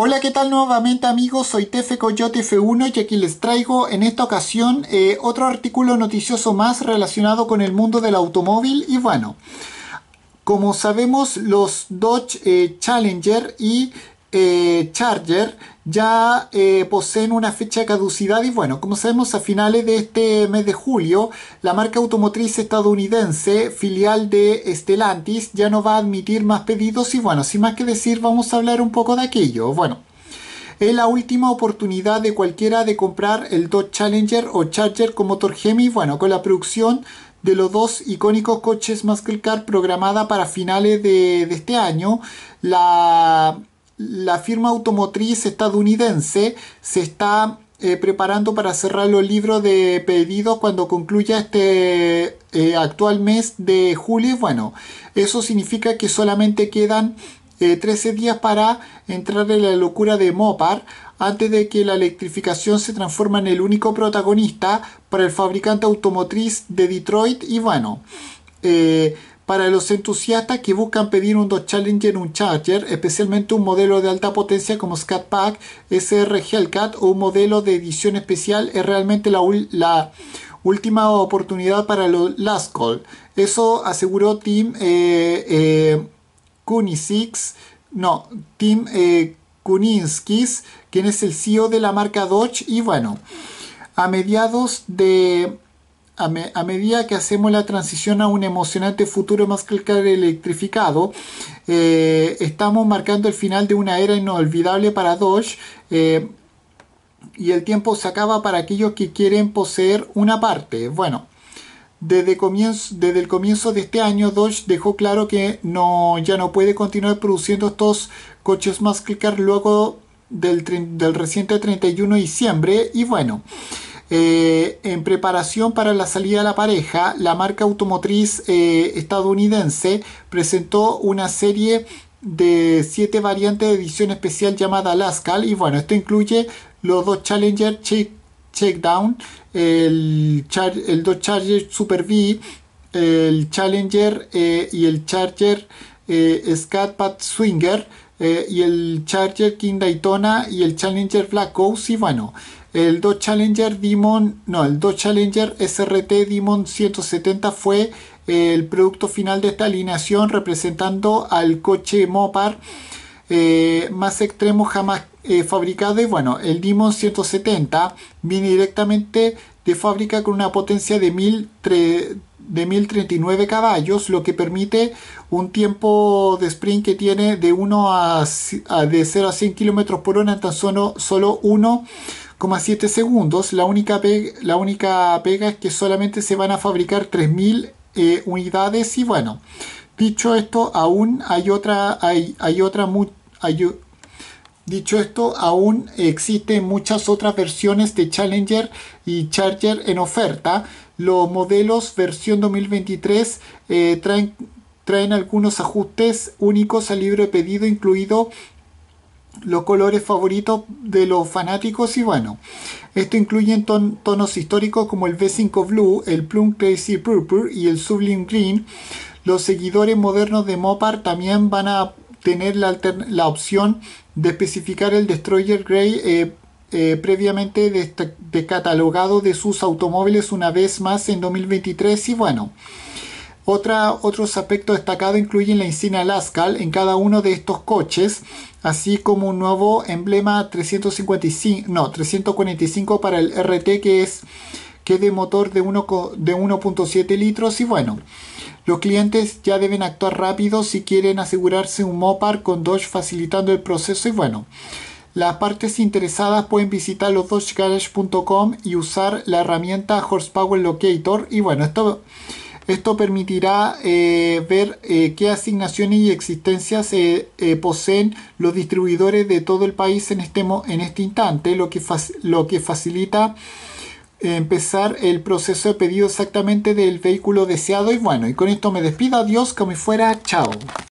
Hola, ¿qué tal nuevamente amigos? Soy Tefe Coyote F1 y aquí les traigo en esta ocasión eh, otro artículo noticioso más relacionado con el mundo del automóvil y bueno... Como sabemos, los Dodge eh, Challenger y eh, Charger ya eh, poseen una fecha de caducidad y bueno, como sabemos a finales de este mes de julio, la marca automotriz estadounidense, filial de Stellantis, ya no va a admitir más pedidos y bueno, sin más que decir, vamos a hablar un poco de aquello. Bueno, es la última oportunidad de cualquiera de comprar el Dodge Challenger o Charger con motor Hemi, bueno, con la producción de los dos icónicos coches Muscle Car programada para finales de, de este año, la la firma automotriz estadounidense se está eh, preparando para cerrar los libros de pedidos cuando concluya este eh, actual mes de julio. Bueno, eso significa que solamente quedan 13 eh, días para entrar en la locura de Mopar antes de que la electrificación se transforme en el único protagonista para el fabricante automotriz de Detroit. Y bueno, para los entusiastas que buscan pedir un Dodge Challenger un Charger, especialmente un modelo de alta potencia como Scat Pack, SR Hellcat o un modelo de edición especial, es realmente la, última oportunidad para los Last Call. Eso aseguró Tim eh, eh no, eh, Kuninskis, quien es el CEO de la marca Dodge. Y bueno, a mediados de a, medida que hacemos la transición a un emocionante futuro más que electrificado, eh, estamos marcando el final de una era inolvidable para Dodge eh, y el tiempo se acaba para aquellos que quieren poseer una parte. Bueno, desde, comienzo, desde el comienzo de este año Dodge dejó claro que no, ya no puede continuar produciendo estos coches más luego del, del reciente 31 de diciembre y bueno. Eh, en preparación para la salida de la pareja, la marca automotriz eh, estadounidense presentó una serie de 7 variantes de edición especial llamada LASCAL Y bueno, esto incluye los dos Challenger Checkdown, el, dos el Charger Super V, el Challenger eh, y el Charger Scat Swinger y el Charger King Daytona y el Challenger Black Ghost y bueno el Dodge Challenger Demon, no, el Challenger SRT Demon 170 fue el producto final de esta alineación representando al coche Mopar eh, más extremo jamás eh, fabricado y bueno, el Demon 170 viene directamente de fábrica con una potencia de, de 1039 caballos, lo que permite un tiempo de sprint que tiene de, a, de 0 a 100 km por hora en tan solo, solo 1 siete segundos. La única, pega, la única pega es que solamente se van a fabricar 3.000 eh, unidades y bueno, dicho esto, aún hay otra, hay, otra, dicho esto, aún existen muchas otras versiones de Challenger y Charger en oferta. Los modelos versión 2023 eh, traen, traen algunos ajustes únicos al libro de pedido, incluido los colores favoritos de los fanáticos y bueno, esto incluye tonos históricos como el V5 Blue, el Plum Crazy Purple y el Sublime Green. Los seguidores modernos de Mopar también van a tener la, opción de especificar el Destroyer Grey eh, eh, previamente descatalogado de sus automóviles una vez más en 2023 y bueno otros aspectos destacados incluyen la insignia Lascal en cada uno de estos coches, así como un nuevo emblema 355, 345 para el RT que es, que de motor de 1.7 de litros y bueno, los clientes ya deben actuar rápido si quieren asegurarse un Mopar con Dodge facilitando el proceso y bueno. Las partes interesadas pueden visitar los y usar la herramienta Horsepower Locator y bueno, esto esto permitirá eh, ver eh, qué asignaciones y existencias eh, poseen los distribuidores de todo el país en este, este instante, lo que, lo que facilita empezar el proceso de pedido exactamente del vehículo deseado. Y bueno, y con esto me despido. Adiós, como fuera. Chao.